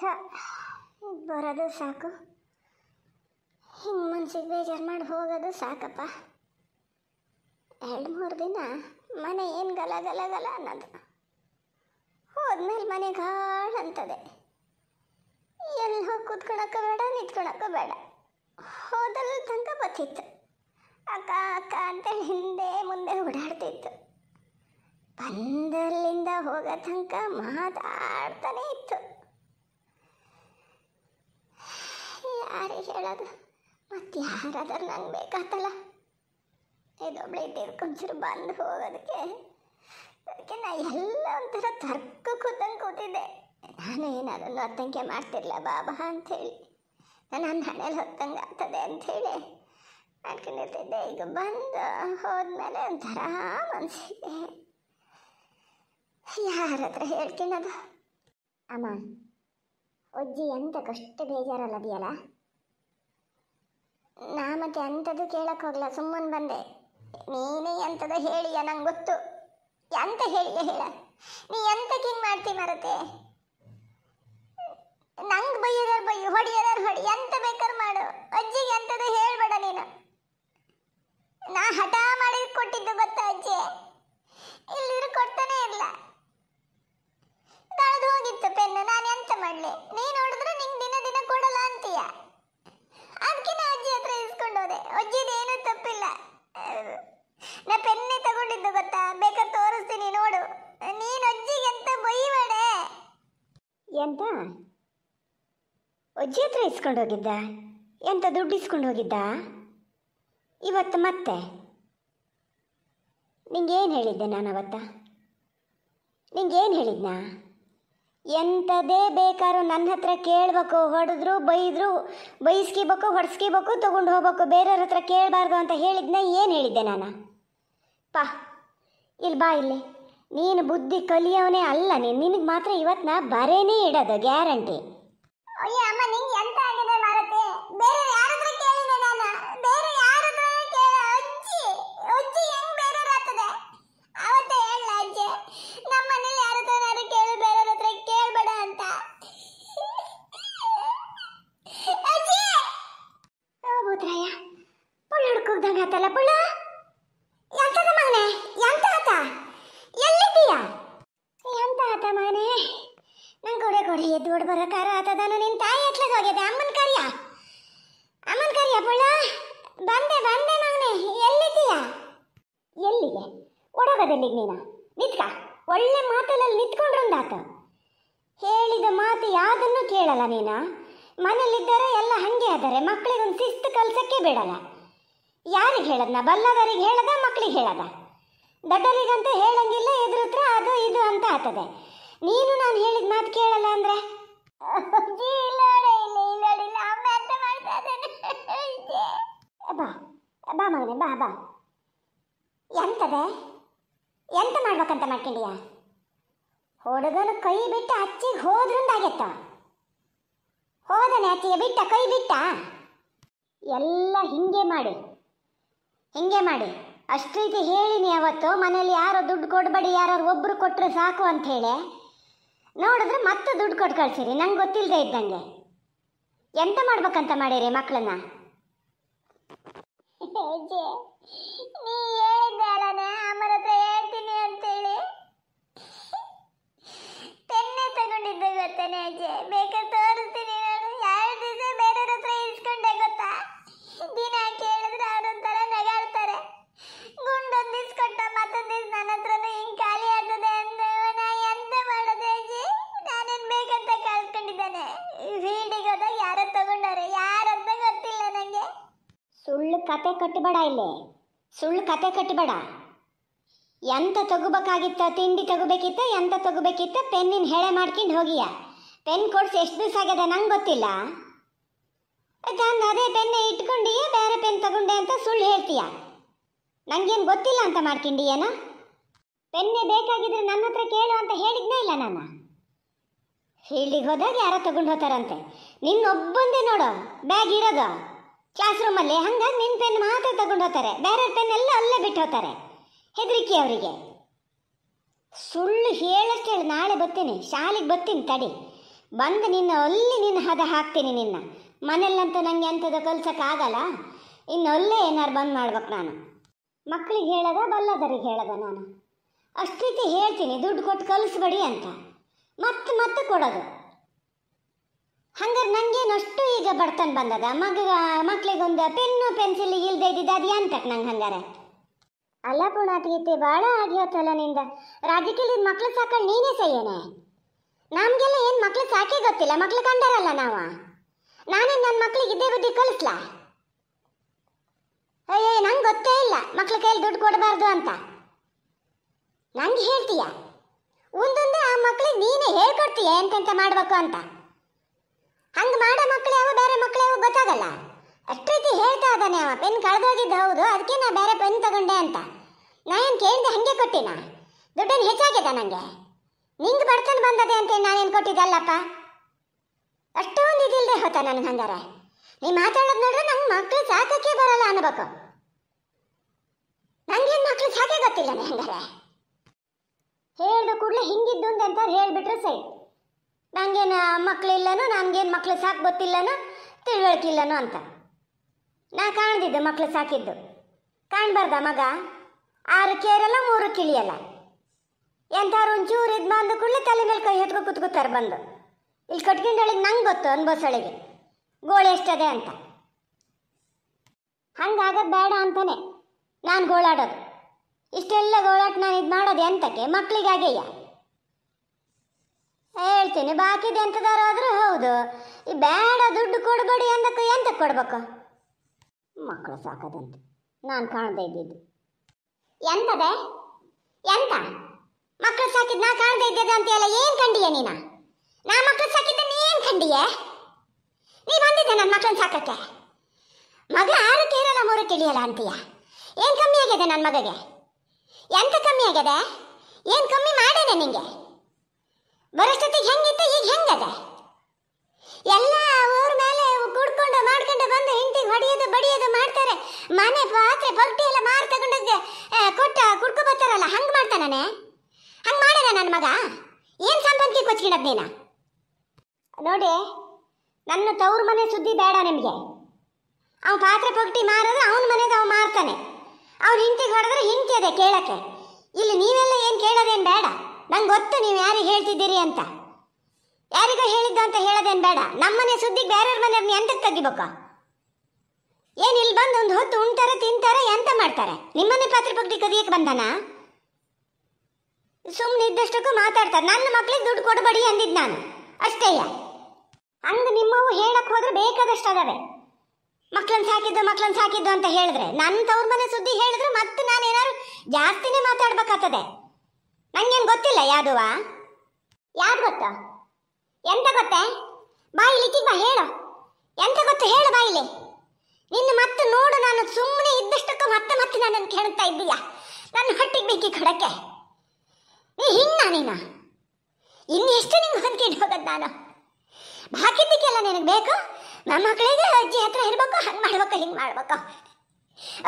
ಹೀಗೆ ಬರೋದು ಸಾಕು ಹಿಂಗೆ ಮನ್ಸಿಗೆ ಬೇಜಾರು ಮಾಡಿ ಹೋಗೋದು ಸಾಕಪ್ಪ ಎರಡು ಮೂರು ದಿನ ಮನೆ ಏನು ಗಲ ಗಲ ಅನ್ನೋದು ಹೋದ್ಮೇಲೆ ಮನೆ ಗಾಳ ಅಂತದೆ ಎಲ್ಲಿ ಹೋಗಿ ಕೂತ್ಕೊಳಕ್ಕೆ ಬೇಡ ನಿಂತ್ಕೊಳಕ್ಕೆ ಬೇಡ ಹೋದಲ್ಲಿ ತನಕ ಬತ್ತಿತ್ತು ಅಕ್ಕ ಅಕ್ಕ ಅಂತೇಳಿ ಹಿಂದೆ ಮುಂದೆ ಓಡಾಡ್ತಿತ್ತು ಬಂದಲ್ಲಿಂದ ಹೋಗೋ ತನಕ ಮಾತಾಡ್ತಾನೆ ಇತ್ತು ಯಾರು ಹೇಳೋದು ಮತ್ತು ಯಾರಾದರೂ ನಂಗೆ ಬೇಕಾತಲ್ಲ ಇದೊಬ್ಳೆ ತಿರ್ಕೊಂಚೂರು ಬಂದು ಹೋಗೋದಕ್ಕೆ ಅದಕ್ಕೆ ನಾ ಎಲ್ಲ ಒಂಥರ ತರ್ಕ ಕೂತಂಗೆ ಕೂತಿದ್ದೆ ನಾನು ಅದನ್ನು ಅತ್ತಂಕೆ ಮಾಡ್ತಿರ್ಲ ಬಾಬಾ ಅಂಥೇಳಿ ನಾನು ನನ್ನ ಹಣೆಯಲ್ಲಿ ಹೊತ್ತಂಗೆ ಆಗ್ತದೆ ಅಂಥೇಳಿ ಮಾಡ್ಕೊಂಡಿರ್ತಿದ್ದೆ ಈಗ ಬಂದು ಹೋದ್ಮೇಲೆ ಒಂಥರ ಮನಸ್ಸಿಗೆ ಯಾರ ಹತ್ರ ಹೇಳ್ತೀನದು ಅಮ್ಮ ಅಜ್ಜಿ ಎಂತ ಕಷ್ಟ ಬೇಜಾರಲ್ಲದೆಯಲ್ಲ ನಾ ಮತ್ತೆ ಎಂಥದ್ದು ಕೇಳಕ್ಕೆ ಹೋಗ್ಲ ಸುಮ್ಮನೆ ಬಂದೆ ನೀನೇ ಎಂಥದ್ದು ಹೇಳಿಯ ನಂಗೆ ಗೊತ್ತು ಎಂತ ಹೇಳಿಯ ಹೇಳ ನೀ ಎಂತ ಕಿಂಗ್ ಮಾಡ್ತಿ ಮರತೆ ನಂಗೆ ಬೈಯೋದಾರು ಬೈ ಹೊಡಿಯೋದಾರು ಹೊಡಿ ಎಂತ ಬೇಕಾರು ಮಾಡು ಅಜ್ಜಿಗೆ ಎಂಥದ್ದು ಹೇಳ್ಬೇಡ ನೀನು ನಾ ಹಠ ಮಾಡಿ ಕೊಟ್ಟಿದ್ದು ಗೊತ್ತಾ ಅಜ್ಜಿ ಅಜ್ಜಿ ಹತ್ರ ಇಸ್ಕೊಂಡು ಹೋಗಿದ್ದ ಎಂತ ದುಡ್ಡು ಇಸ್ಕೊಂಡು ಹೋಗಿದ್ದ ಇವತ್ತು ಮತ್ತೆ ನಿಂಗೆ ಏನು ಹೇಳಿದ್ದೆ ನಾನು ಅವತ್ತ ಏನು ಹೇಳಿದ್ನಾ ಎಂಥದೇ ಬೇಕಾದ್ರೂ ನನ್ನ ಹತ್ರ ಕೇಳಬೇಕು ಹೊಡೆದ್ರು ಬೈದ್ರು ಬೈಸ್ಕಿಬೇಕು ಹೊಡೆಸ್ಕಿಬೇಕು ತೊಗೊಂಡು ಹೋಗ್ಬೇಕು ಬೇರೆಯವ್ರ ಹತ್ರ ಕೇಳಬಾರ್ದು ಅಂತ ಹೇಳಿದ್ನ ಏನು ಹೇಳಿದ್ದೆ ನಾನು ಪಾ ಇಲ್ಲಿ ಬಾ ಇಲ್ಲಿ ನೀನು ಬುದ್ಧಿ ಕಲಿಯವನೇ ಅಲ್ಲ ನೀನು ನಿನಗೆ ಮಾತ್ರ ಇವತ್ತು ನಾ ಬರೇನೇ ಇಡೋದು ಗ್ಯಾರಂಟಿ ಕೊಡದಲ್ಲಿ ನೀನ ನಿತ್ಕ ಒಳ್ಳೆ ಮಾತಲ್ಲಿ ನಿಂತ್ಕೊಂಡ್ರಂದಾತ ಹೇಳಿದ ಮಾತು ಯಾವುದನ್ನು ಕೇಳಲ್ಲ ನೀನು ಮನೆಯಲ್ಲಿದ್ದರೆ ಎಲ್ಲ ಹಂಗೆ ಆದರೆ ಮಕ್ಕಳಿಗೊಂದು ಶಿಸ್ತು ಕಲ್ಸಕ್ಕೆ ಬಿಡಲ್ಲ ಯಾರಿಗೆ ಹೇಳದ್ನ ಬಲ್ಲದರಿಗೆ ಹೇಳದ ಮಕ್ಕಳಿಗೆ ಹೇಳದ ದೊಡ್ಡರಿಗಂತ ಹೇಳಂಗಿಲ್ಲ ಎದುರು ಹತ್ರ ಅದು ಇದು ಅಂತ ಆತದೆ ನೀನು ನಾನು ಹೇಳಿದ ಮಾತು ಕೇಳಲ್ಲ ಅಂದ್ರೆ ಬಾ ಬಾ ಮಗನೆ ಬಾ ಬಾ ಎಂತದೆ ಎಂತ ಮಾಡ್ಬೇಕಂತ ಮಾಡ್ಕೊಂಡಿಯ ಹುಡುಗನು ಕೈ ಬಿಟ್ಟ ಅಚ್ಚಿಗೆ ಹೋದ್ರಿಂದಾಗೆತ್ತ ಹೋದನೆ ಅಚ್ಚಿಗೆ ಬಿಟ್ಟ ಕೈ ಬಿಟ್ಟ ಎಲ್ಲ ಹಿಂಗೆ ಮಾಡಿ ಹಿಂಗೆ ಮಾಡಿ ಅಷ್ಟು ರೀತಿ ಹೇಳಿನಿ ಅವತ್ತು ಮನೇಲಿ ಯಾರೋ ದುಡ್ಡು ಕೊಡ್ಬೇಡಿ ಯಾರು ಒಬ್ಬರು ಕೊಟ್ಟರೆ ಸಾಕು ಅಂತ ಹೇಳಿ ನೋಡಿದ್ರೆ ಮತ್ತೆ ದುಡ್ಡು ಕೊಟ್ಟು ಕಳ್ಸಿರಿ ನಂಗೆ ಗೊತ್ತಿಲ್ಲದೆ ಇದ್ದಂಗೆ ಎಂತ ಮಾಡ್ಬೇಕಂತ ಮಾಡಿರಿ ಮಕ್ಕಳನ್ನ ನೀ ಹೇಳಿದ್ದಾರನೆ ಅಮರತ್ರ ನಿಜೆ ಬೇಕಾದ್ರೆ ತೋರಿಸ್ತೀನಿ ನಾನು ಎರಡು ದಿವಸ ಬೇರೆಯವ್ರ ಹತ್ರ ಇಸ್ಕೊಂಡೆ ಗೊತ್ತಾ ದಿನ ಕೇಳಿದ್ರೆ ಅವರೊಂಥರ ನಗಾಳ್ತಾರೆ ಗುಂಡೊಂದು ದಿವ್ಸ ಕೊಟ್ಟ ಮತ್ತೊಂದು ದಿವ್ಸ ನನ್ನ ಹತ್ರನೂ ಹಿಂಗೆ ಖಾಲಿ ಆಗ್ತದೆ ಅಂದ್ರೆ ನಾ ಎಂತ ಮಾಡೋದು ಅಜ್ಜಿ ನಾನೇನು ಬೇಕಂತ ಕಳ್ಸ್ಕೊಂಡಿದ್ದಾನೆ ವೀಡಿಗೆ ಹೋದಾಗ ತಗೊಂಡಾರೆ ತಗೊಂಡವ್ರೆ ಯಾರಂತ ಗೊತ್ತಿಲ್ಲ ನನಗೆ ಸುಳ್ಳು ಕತೆ ಕಟ್ಟಬೇಡ ಇಲ್ಲಿ ಸುಳ್ಳು ಕತೆ ಕಟ್ಟಬೇಡ ಎಂತ ತಗೋಬೇಕಾಗಿತ್ತ ತಿಂಡಿ ತಗೋಬೇಕಿತ್ತ ಎಂತ ತಗೋಬೇಕಿತ್ತ ಪೆನ್ನಿನ ಹೇಳೆ ಮಾಡ್ಕೊಂಡು ಹೋಗಿಯಾ ಪೆನ್ ಕೊಡ್ಸಿ ಎಷ್ಟು ದಿವಸ ಆಗಿದೆ ನಂಗೆ ಗೊತ್ತಿಲ್ಲ ನಾನು ಅದೇ ಪೆನ್ನೇ ಇಟ್ಕೊಂಡು ಬೇರೆ ಪೆನ್ ತಗೊಂಡೆ ಅಂತ ಸುಳ್ಳು ಹೇಳ್ತೀಯ ನನಗೇನು ಗೊತ್ತಿಲ್ಲ ಅಂತ ಏನ ಪೆನ್ನೇ ಬೇಕಾಗಿದ್ರೆ ನನ್ನ ಹತ್ರ ಕೇಳು ಅಂತ ಹೇಳಿದ್ನೇ ಇಲ್ಲ ನಾನು ಇಲ್ಲಿಗೆ ಹೋದಾಗ ಯಾರೋ ತಗೊಂಡು ಹೋಗ್ತಾರಂತೆ ನಿನ್ನೊಬ್ಬಂದೇ ನೋಡು ಬ್ಯಾಗ್ ಇರೋದು ಕ್ಲಾಸ್ ರೂಮಲ್ಲಿ ಹಂಗಾಗಿ ನಿನ್ನ ಪೆನ್ ಮಾತ್ರ ತಗೊಂಡು ಹೋಗ್ತಾರೆ ಬೇರೆ ಪೆನ್ ಎಲ್ಲ ಅಲ್ಲೇ ಬಿಟ್ಟು ಹೋಗ್ತಾರೆ ಹೆದರಿಕೆ ಅವರಿಗೆ ಸುಳ್ಳು ಹೇಳು ನಾಳೆ ಬರ್ತೀನಿ ಶಾಲೆಗೆ ಬರ್ತೀನಿ ತಡಿ ಬಂದು ನಿನ್ನ ಅಲ್ಲಿ ನಿನ್ನ ಹದ ಹಾಕ್ತೀನಿ ನಿನ್ನ ಮನೆಯಲ್ಲಂತೂ ನನಗೆ ಅಂಥದ್ದು ಕಲ್ಸೋಕ್ಕಾಗಲ್ಲ ಇನ್ನು ಒಲ್ಲೇ ಏನಾರು ಬಂದ್ ಮಾಡ್ಬೇಕು ನಾನು ಮಕ್ಕಳಿಗೆ ಹೇಳದ ಬಲ್ಲದರಿಗೆ ಹೇಳದ ನಾನು ಅಷ್ಟು ಹೇಳ್ತೀನಿ ದುಡ್ಡು ಕೊಟ್ಟು ಕಲಿಸ್ಬೇಡಿ ಅಂತ ಮತ್ತೆ ಮತ್ತೆ ಕೊಡೋದು ಹಂಗಾರೆ ನನಗೇನು ಅಷ್ಟು ಈಗ ಬರ್ತನ್ ಬಂದದ ಮಗ ಮಕ್ಳಿಗೊಂದು ಪೆನ್ನು ಪೆನ್ಸಿಲ್ ಇಲ್ದೆ ಇದ್ದಿದ್ದು ಅದು ನಂಗೆ ಹಂಗಾರೆ ಅಲ್ಲ ಪುಣಾತಿ ಭಾಳ ಹೋತಲ್ಲ ನಿಂದ ರಾಜಕೀಯದ ಮಕ್ಳು ಸಾಕಳು ನೀನೇ ಸೈಯನೇ ನಮಗೆಲ್ಲ ಏನು ಮಕ್ಳು ಸಾಕೇ ಗೊತ್ತಿಲ್ಲ ಮಕ್ಳು ಕಂಡರಲ್ಲ ನಾವು ನಾನೇನು ನನ್ನ ಮಕ್ಳಿಗೆ ಇದ್ದೇ ಬುದ್ಧಿ ಕಳಿಸ್ಲಾ ಅಯ್ಯೋ ನಂಗೆ ಗೊತ್ತೇ ಇಲ್ಲ ಮಕ್ಳ ಕೈಯಲ್ಲಿ ದುಡ್ಡು ಕೊಡಬಾರ್ದು ಅಂತ ನಂಗೆ ಹೇಳ್ತೀಯ ಒಂದೊಂದೇ ಆ ಮಕ್ಳಿಗೆ ನೀನೇ ಹೇಳ್ಕೊಡ್ತೀಯ ಎಂತೆಂತ ಮಾಡಬೇಕು ಅಂತ ಹಂಗೆ ಮಾಡೋ ಮಕ್ಳು ಯಾವ ಬೇರೆ ಮಕ್ಳು ಯಾವ ಗೊತ್ತಾಗಲ್ಲ ಅಷ್ಟು ಹೇಳ್ತಾ ಇದ್ದಾನೆ ಅವ ಪೆನ್ ಕಳೆದೋಗಿದ್ದು ಹೌದು ಅದಕ್ಕೆ ನಾ ಬೇರೆ ಪೆನ್ ತಗೊಂಡೆ ಅಂತ ನಾ ಏನು ಕೇಳಿದೆ ಹಾಗೆ ಕೊಟ್ಟಿನ ದುಡ್ಡನ್ನು ಹೆಚ್ಚಾಗ್ಯದ ನನಗೆ ನಿಂಗೆ ಬರ್ತಾನೆ ಬಂದದೆ ನಾನು ನಾನೇನು ಕೊಟ್ಟಿದ್ದಲ್ಲಪ್ಪ ಅಷ್ಟೊಂದು ಇದಿಲ್ಲದೆ ಹೋತ ನನಗೆ ಹಂಗಾರೆ ನೀ ಮಾತಾಡೋದು ನೋಡ್ರೆ ನಂಗೆ ಮಕ್ಕಳು ಸಾಕಕ್ಕೆ ಬರಲ್ಲ ಅನ್ಬೇಕು ನಂಗೇನು ಮಕ್ಕಳು ಸಾಕೆ ಗೊತ್ತಿಲ್ಲ ಹಂಗಾರೆ ಹೇಳಿದ ಕೂಡಲೇ ಹಿಂಗಿದ್ದು ಅಂತ ಹೇಳಿಬಿಟ್ರೆ ಸರಿ ನನಗೇನು ಮಕ್ಕಳು ಇಲ್ಲನೋ ನನಗೇನು ಮಕ್ಕಳು ಸಾಕು ಗೊತ್ತಿಲ್ಲನೋ ತಿಳುವಳಿಕಿಲ್ಲನೋ ಅಂತ ನಾ ಕಾಣ್ದಿದ್ದು ಮಕ್ಕಳು ಸಾಕಿದ್ದು ಕಾಣಬಾರ್ದ ಮಗ ಆರು ಕೇರಲ್ಲ ಮೂರು ಕಿಳಿಯಲ್ಲ ಎಂಥವ್ರು ಒಂಚೂರು ಇದು ಬಂದು ಕೂಡಲೇ ತಲೆ ಮೇಲೆ ಕೈ ಹೊತ್ಕೊಂಡು ಕುತ್ಕೋತಾರೆ ಬಂದು ಇಲ್ಲಿ ಕಟ್ಕೊಂಡು ನಂಗೆ ಗೊತ್ತು ಅನ್ಬೋಸಳಿಗೆ ಗೋಳು ಎಷ್ಟದೆ ಅಂತ ಹಂಗಾಗದು ಬೇಡ ಅಂತಾನೆ ನಾನು ಗೋಳಾಡೋದು ಇಷ್ಟೆಲ್ಲ ಗೋಳಾಟ ನಾನು ಇದು ಮಾಡೋದು ಎಂತಕ್ಕೆ ಮಕ್ಕಳಿಗಾಗೇಯ ಹೇಳ್ತೀನಿ ಬಾಕಿದ ಎಂಥದಾರಾದರೂ ಹೌದು ಈ ಬೇಡ ದುಡ್ಡು ಕೊಡಬೇಡಿ ಎಂದಕ್ಕೆ ಎಂತ ಕೊಡ್ಬೇಕು ಮಕ್ಕಳು ಸಾಕದಂತೆ ನಾನು ಕಾಣದೇ ಇದ್ದಿದ್ದು ಎಂತದೆ ಎಂತ ಮಕ್ಕಳು ಸಾಕಿದ್ ನಾ ಕಾಣದೇ ಇದ್ದದ ಅಂತ ಹೇಳ ಏನ್ ಕಂಡಿಯ ನೀನ ನಾ ಮಕ್ಕಳು ಸಾಕಿದ್ದನ್ನ ಏನ್ ಕಂಡಿಯ ನೀ ಬಂದಿದ್ದೆ ನನ್ನ ಮಕ್ಕಳನ್ನ ಸಾಕಕ್ಕೆ ಮಗ ಆರಕ್ಕೆ ಇರಲ್ಲ ಮೂರಕ್ಕೆ ಇಳಿಯಲ್ಲ ಅಂತೀಯ ಏನ್ ಕಮ್ಮಿ ಆಗಿದೆ ನನ್ನ ಮಗಗೆ ಎಂತ ಕಮ್ಮಿ ಆಗಿದೆ ಏನ್ ಕಮ್ಮಿ ಮಾಡೇನೆ ನಿಂಗೆ ಬರೋಷ್ಟೊತ್ತಿಗೆ ಹೆಂಗಿತ್ತು ಈಗ ಹೆಂಗದೆ ಎಲ್ಲ ಊರ ಮೇಲೆ ಕುಡ್ಕೊಂಡು ಮಾಡ್ಕೊಂಡು ಬಂದು ಹೆಂಡತಿಗೆ ಹೊಡೆಯೋದು ಬಡಿಯೋದು ಮಾಡ್ತಾರೆ ಮನೆ ಪಾತ್ರೆ ಬಟ್ಟೆ ಎಲ್ಲ ಮಾರು ತಗೊಂಡೋಗಿ ಕೊಟ್ಟ ಕುಡ್ಕೊ ಬರ್ತಾರಲ್ಲ ಹಂಗೆ ಮಾಡ್ತಾನೆ ಹಂಗೆ ಮಾಡೋಣ ನನ್ನ ಮಗ ಏನು ಸಂಬಂಧಕ್ಕೆ ಕೊಚ್ಕಿಡೋದು ನೀನ ನೋಡಿ ನನ್ನ ತವ್ರ ಮನೆ ಸುದ್ದಿ ಬೇಡ ನಿಮಗೆ ಅವ್ನು ಪಾತ್ರೆ ಪೊಗಟಿ ಮಾರಿದ್ರೆ ಅವನ ಮನೆಗೆ ಅವ್ನು ಮಾರ್ತಾನೆ ಅವ್ರ ಹಿಂತಿಗೆ ಹೊಡೆದ್ರೆ ಹಿಂತಿ ಅದೇ ಕೇಳಕ್ಕೆ ಇಲ್ಲಿ ನೀವೆಲ್ಲ ಏನು ಕೇಳೋದೇನು ಬೇಡ ನಂಗೆ ಗೊತ್ತು ನೀವು ಯಾರಿಗೆ ಹೇಳ್ತಿದ್ದೀರಿ ಅಂತ ಯಾರಿಗೋ ಹೇಳಿದ್ದು ಅಂತ ಹೇಳೋದೇನು ಬೇಡ ನಮ್ಮನೆ ಸುದ್ದಿಗೆ ಬೇರೆಯವ್ರ ಮನೆ ಎಂತಕ್ಕೆ ತೆಗಿಬೇಕು ಏನು ಇಲ್ಲಿ ಬಂದು ಒಂದು ಹೊತ್ತು ಉಣ್ತಾರೆ ತಿಂತಾರೆ ಎಂತ ಮಾಡ್ತಾರೆ ನಿಮ್ಮನೆ ಪಾತ್ರೆ ಪೊಗಟಿ ಕದಿಯಕ್ಕೆ ಬಂದಾನಾ ಸುಮ್ಮನೆ ಇದ್ದಷ್ಟಕ್ಕೂ ಮಾತಾಡ್ತಾರೆ ನನ್ನ ಮಕ್ಳಿಗೆ ದುಡ್ಡು ಕೊಡಬೇಡಿ ಅಂದಿದ್ದು ನಾನು ಅಷ್ಟೇಯ ಹಂಗೆ ನಿಮ್ಮವು ಹೇಳಕ್ಕೆ ಹೋದ್ರೆ ಬೇಕಾದಷ್ಟು ಅದಾವೆ ಮಕ್ಳನ್ನ ಸಾಕಿದ್ದು ಮಕ್ಳನ್ನ ಸಾಕಿದ್ದು ಅಂತ ಹೇಳಿದ್ರೆ ನನ್ನ ತವ್ರ ಮನೆ ಸುದ್ದಿ ಹೇಳಿದ್ರೆ ಮತ್ತೆ ನಾನು ಜಾಸ್ತಿನೇ ಮಾತಾಡ್ಬೇಕಾಗ್ತದೆ ನಂಗೇನು ಗೊತ್ತಿಲ್ಲ ಯಾದುವ ಯಾರು ಗೊತ್ತ ಎಂತ ಗೊತ್ತೇ ಬಾಯಿಲಿ ಬಾ ಹೇಳು ಎಂತ ಗೊತ್ತು ಹೇಳು ಬಾಯಿಲಿ ನಿನ್ನ ಮತ್ತೆ ನೋಡು ನಾನು ಸುಮ್ಮನೆ ಇದ್ದಷ್ಟಕ್ಕೆ ಮತ್ತೆ ಮತ್ತೆ ನನ್ನನ್ನು ಕೇಳುತ್ತಾ ಇದ್ದೀಯಾ ನನ್ನ ಹಟ್ಟಿಗೆ ಬೇಕಿ ಕಡಕ್ಕೆ ಹಿಂಗ ಇನ್ನು ಎಷ್ಟು ನಿಮ್ಗೆ ಹೊಂದ್ಕೊಂಡು ಹೋಗೋದು ನಾನು ಬಾಕಿದ್ದಕ್ಕೆಲ್ಲ ನಿನಗೆ ಬೇಕು ನನ್ನ ಮಕ್ಕಳಿಗೆ ಅಜ್ಜಿ ಹತ್ರ ಇರ್ಬೇಕು ಹಂಗೆ ಮಾಡ್ಬೇಕು ಹಿಂಗೆ ಮಾಡ್ಬೇಕು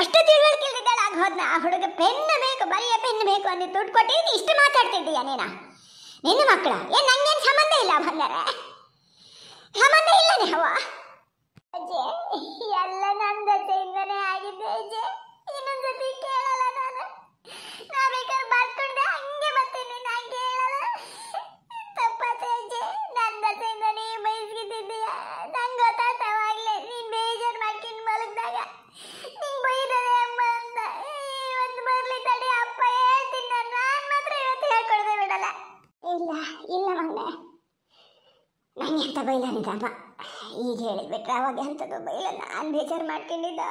ಅಷ್ಟು ತಿಳುವಳಿಕೆ ಇಲ್ದಿದ್ದಾಳ ಆಗ ಹೋದ್ನ ಆ ಹುಡುಗ ಪೆನ್ ಬೇಕು ಬರೆಯ ಪೆನ್ ಬೇಕು ಅನ್ನಿ ದುಡ್ಡು ಕೊಟ್ಟಿದ್ದು ಇಷ್ಟು ಮಾತಾಡ್ತಿದ್ದೀಯ ನೀನ ನಿನ್ನ ಮಕ್ಕಳ ಏನ್ ನಂಗೇನು ಸಂಬಂಧ ಇಲ್ಲ ಬಂದರೆ ಸಂಬಂಧ ಇಲ್ಲ ನೀವು ಅಜ್ಜಿ ಎಲ್ಲ ನನ್ನ ಜೊತೆಯಿಂದನೇ ಆಗಿದೆ ಅಜ್ಜಿ ಇನ್ನೊಂದು ಸತಿ ಕೇಳಲ್ಲ ನಾನು ನಾ ಬೇಕಾದ್ರೆ ನಿಧಾನ ಈಗ ಹೇಳಿದ್ಬಿಟ್ರೆ ಅವಾಗ ಅಂಥದ್ದು ಬೈಲ ನಾನು ಬೇಜಾರು ಮಾಡ್ಕೊಂಡಿದ್ದ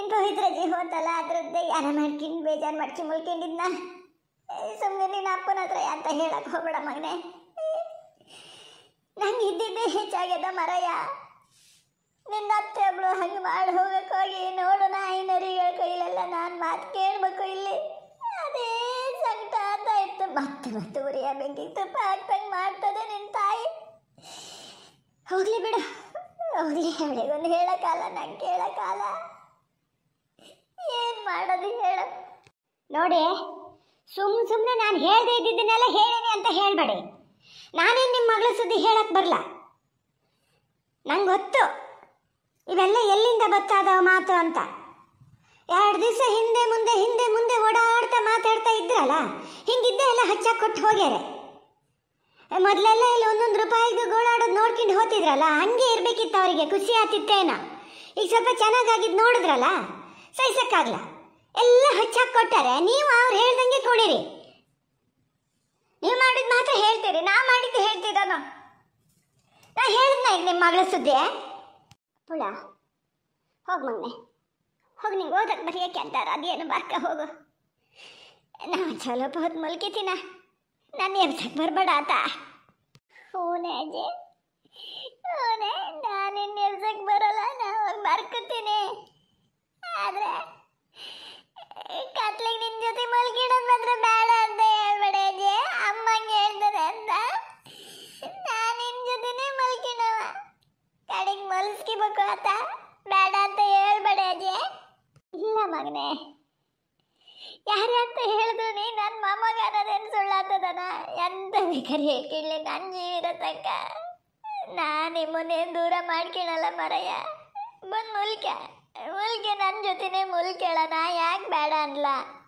ಇಂಥ ಹೋಯ್ತರ ಜೀ ಹೋತಲ್ಲ ಯಾರ ಮಾಡ್ಕೊಂಡು ಬೇಜಾರು ಮಾಡ್ಕೊಂಡು ಮುಳ್ಕೊಂಡಿದ್ನ ಸುಮ್ಮನೆ ನಿನ್ನ ಅಪ್ಪನ ಹತ್ರ ಅಂತ ಹೇಳಕ್ಕೆ ಹೋಗ್ಬೇಡ ಮಗನೇ ನಂಗೆ ಇದ್ದಿದ್ದೇ ಹೆಚ್ಚಾಗ್ಯದ ಮರಯ್ಯ ನಿನ್ನ ಅತ್ತೆ ಒಬ್ಳು ಹಂಗೆ ಮಾಡಿ ಹೋಗಬೇಕು ಹೋಗಿ ನೋಡು ನಾ ಐನರಿಗಳ ಕೈಲೆಲ್ಲ ನಾನು ಮಾತು ಕೇಳಬೇಕು ಇಲ್ಲಿ ಅದೇ ಸಂಕಟ ಅಂತ ಇತ್ತು ಮತ್ತೆ ಮತ್ತೆ ಉರಿಯ ಬೆಂಕಿ ತುಪ್ಪ ಹಾಕ್ದಂಗೆ ಮಾಡ್ತದೆ ನಿನ್ನ ತಾಯಿ ಹೋಗ್ಲಿ ಬಿಡು ಹೋಗ್ಲಿ ಅವಳಿಗೊಂದು ಹೇಳೋಕ್ಕಾಲ ನಂಗೆ ಹೇಳೋಕ್ಕಾಲ ಏನು ಮಾಡೋದು ಹೇಳು ನೋಡಿ ಸುಮ್ಮನೆ ಸುಮ್ಮನೆ ನಾನು ಹೇಳದೇ ಇದ್ದಿದ್ದನ್ನೆಲ್ಲ ಹೇಳಿದೆ ಅಂತ ಹೇಳಬೇಡಿ ನಾನೇನು ನಿಮ್ಮ ಮಗಳ ಸುದ್ದಿ ಹೇಳಕ್ಕೆ ಬರಲ್ಲ ನಂಗೆ ಗೊತ್ತು ಇವೆಲ್ಲ ಎಲ್ಲಿಂದ ಬತ್ತಾದವ ಮಾತು ಅಂತ ಎರಡು ದಿವಸ ಹಿಂದೆ ಮುಂದೆ ಹಿಂದೆ ಮುಂದೆ ಓಡಾಡ್ತಾ ಮಾತಾಡ್ತಾ ಇದ್ರಲ್ಲ ಹಿಂಗಿದ್ದೆ ಎಲ್ಲ ಹಚ್ಚಾಕ್ ಕೊಟ್ಟು ಹೋಗ್ಯಾರೆ ಮೊದಲೆಲ್ಲ ಇಲ್ಲಿ ಒಂದೊಂದು ರೂಪಾಯಿಗೆ ಗೋಳಾಡೋದು ನೋಡ್ಕೊಂಡು ಹೋತಿದ್ರಲ್ಲ ಹಂಗೆ ಇರಬೇಕಿತ್ತು ಅವರಿಗೆ ಖುಷಿ ಆತಿತ್ತೇನ ಈಗ ಸ್ವಲ್ಪ ಚೆನ್ನಾಗಾಗಿದ್ದು ನೋಡಿದ್ರಲ್ಲ ಸಹಿಸಕ್ಕಾಗಲ್ಲ ಎಲ್ಲ ಹಚ್ಚಾಕ್ ಕೊಟ್ಟಾರೆ ನೀವು ಅವ್ರು ಹೇಳ್ದಂಗೆ ಕೊಡಿರಿ ನೀವು ಮಾಡಿದ ಮಾತ್ರ ಹೇಳ್ತೀರಿ ನಾ ಮಾಡಿದ್ದು ಹೇಳ್ತಿದ್ದಾನ ನಾ ಹೇಳಿದ್ನ ಈಗ ನಿಮ್ಮ ಮಗಳ ಸುದ್ದಿ ಪುಳ ಹೋಗಿ ಮಗನೆ ಹೋಗಿ ನಿಂಗೆ ಓದಕ್ಕೆ ಬರೆಯೋಕೆ ಅಂತಾರ ಅದೇನು ಬರ್ಕ ಹೋಗು ನಾ ಚಲೋ ಹೋದ್ ಮಲ್ಕಿತೀನ ನನ್ನ ಎಬ್ಸಕ್ಕೆ ಬರಬೇಡ ಅಂತ ಹೂನೆ ಅಜಯ್ ಹೂನೆ ನಾನು ಇನ್ನು ಎಬ್ಸಕ್ಕೆ ಬರೋಲ್ಲ ನಾನು ಬರ್ಕೋತೀನಿ ಆದರೆ ಕತ್ಲಿಗೆ ನಿನ್ನ ಜೊತೆ ಮಲ್ಗಿಡೋದು ಮಾತ್ರ ಬೇಡ ಅಂತ ಹೇಳ್ಬೇಡ ಅಜಯ್ ಅಮ್ಮಂಗೆ ಹೇಳ್ತಾರೆ ಅಂತ ನಾನು ನಿನ್ನ ಜೊತೆನೇ ಮಲ್ಗಿಡವ ಕಡೆಗೆ ಮಲ್ಸ್ಕಿಬೇಕು ಅಂತ ಬೇಡ ಅಂತ ಹೇಳ್ಬೇಡ ಇಲ್ಲ ಮಗನೇ ಯಾರು ಅಂತ ಹೇಳಿದ್ರು ನೀ ನನ್ನ ಮಾಮಗ ಅನ್ನೋದೇನು ಸುಳ್ಳಾತದನ ಎಂತ ಬೇಕಾದ್ರೆ ಹೇಳ್ಕೊಳ್ಳಿ ನನ್ನ ಜೀವಿರ ತಕ್ಕ ನಿಮ್ಮನ್ನೇನು ದೂರ ಮಾಡ್ಕೊಳ್ಳಲ್ಲ ಮರಯ್ಯ ಬಂದು ಮುಲ್ಕೆ ಮುಲ್ಕೆ ನನ್ನ ಜೊತೆನೇ ಮುಲ್ಕೇಳ ನಾ ಯಾಕೆ ಬೇಡ ಅನ್ಲ